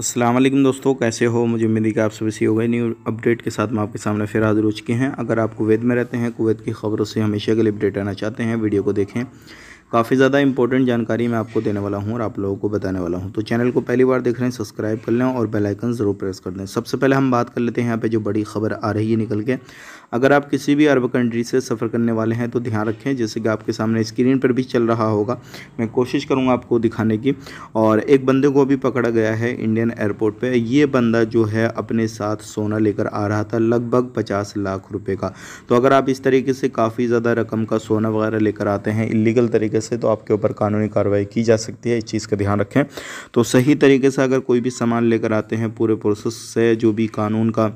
अस्सलाम वालेकुम दोस्तों कैसे हो मुझे उम्मीद है कि आप सभी इसी हो गए न्यू अपडेट के साथ मैं आपके सामने फिर हाजिर हो चुके हैं अगर आप कुवैत में रहते हैं कुवैत की खबरों से हमेशा के लिए अपडेट आना चाहते हैं वीडियो को देखें काफ़ी ज़्यादा इंपॉर्टेंट जानकारी मैं आपको देने वाला हूँ और आप लोगों को बताने वाला हूँ तो चैनल को पहली बार देख रहे हैं सब्सक्राइब कर लें और बेल आइकन ज़रूर प्रेस कर दें सबसे पहले हम बात कर लेते हैं यहाँ पे जो बड़ी खबर आ रही है निकल के अगर आप किसी भी अरब कंट्री से सफ़र करने वाले हैं तो ध्यान रखें जैसे कि आपके सामने स्क्रीन पर भी चल रहा होगा मैं कोशिश करूँगा आपको दिखाने की और एक बंदे को अभी पकड़ा गया है इंडियन एयरपोर्ट पर ये बंदा जो है अपने साथ सोना लेकर आ रहा था लगभग पचास लाख रुपये का तो अगर आप इस तरीके से काफ़ी ज़्यादा रकम का सोना वगैरह लेकर आते हैं इलीगल तरीके से तो आपके ऊपर कानूनी कार्रवाई की जा सकती है इस चीज़ का ध्यान रखें तो सही तरीके से अगर कोई भी सामान लेकर आते हैं पूरे प्रोसेस से जो भी कानून का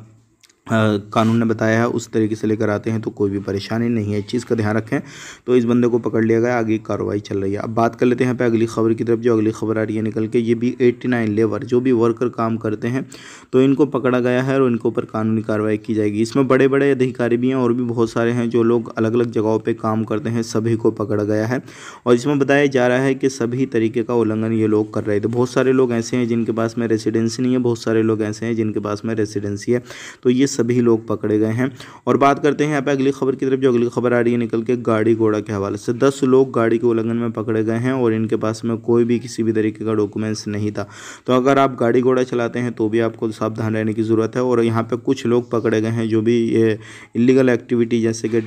कानून ने बताया है उस तरीके से लेकर आते हैं तो कोई भी परेशानी नहीं है इस चीज़ का ध्यान रखें तो इस बंदे को पकड़ लिया गया आगे कार्रवाई चल रही है अब बात कर लेते हैं यहाँ पे अगली खबर की तरफ जो अगली खबर आ रही है निकल के ये भी 89 लेबर जो भी वर्कर काम करते हैं तो इनको पकड़ा गया है और इनके ऊपर कानूनी कार्रवाई की जाएगी इसमें बड़े बड़े अधिकारी भी हैं और भी बहुत सारे हैं जो लोग अलग अलग जगहों पर काम करते हैं सभी को पकड़ा गया है और इसमें बताया जा रहा है कि सभी तरीके का उल्लंघन ये लोग कर रहे थे बहुत सारे लोग ऐसे हैं जिनके पास में रेसिडेंसी नहीं है बहुत सारे लोग ऐसे हैं जिनके पास में रेसिडेंसी है तो ये सभी लोग पकड़े गए हैं और बात करते हैं यहाँ पे अगली खबर की तरफ जो अगली खबर आ रही है निकल के गाड़ी घोड़ा के हवाले से दस लोग गाड़ी के उल्लंघन में पकड़े गए हैं और इनके पास में कोई भी किसी भी तरीके का डॉक्यूमेंट्स नहीं था तो अगर आप गाड़ी घोड़ा चलाते हैं तो भी आपको सावधान रहने की ज़रूरत है और यहाँ पर कुछ लोग पकड़े गए हैं जो भी ये इलीगल एक्टिविटी जैसे कि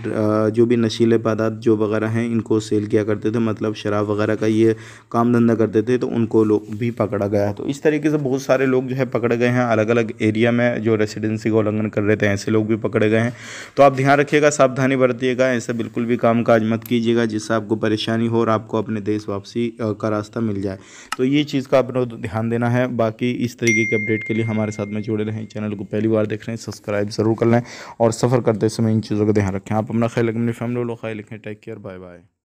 जो भी नशीले पदार्थ जो वगैरह हैं इनको सेल किया करते थे मतलब शराब वगैरह का ये काम धंधा करते थे तो उनको लोग भी पकड़ा गया तो इस तरीके से बहुत सारे लोग जो है पकड़े गए हैं अलग अलग एरिया में जो रेसिडेंसी का उल्लंघन कर रहे थे ऐसे लोग भी पकड़े गए हैं तो आप ध्यान रखिएगा सावधानी बरतिएगा ऐसा बिल्कुल भी काम काज मत कीजिएगा जिससे आपको परेशानी हो और आपको अपने देश वापसी का रास्ता मिल जाए तो ये चीज़ का आपको ध्यान देना है बाकी इस तरीके के अपडेट के लिए हमारे साथ में जुड़े रहें चैनल को पहली बार देख रहे हैं सब्सक्राइब ज़रूर कर लें और सफ़र करते समय इन चीज़ों का ध्यान रखें आप अपना ख्याल रखें अपनी फैमिली वालों ख्याल रखें टेक केयर बाय बाय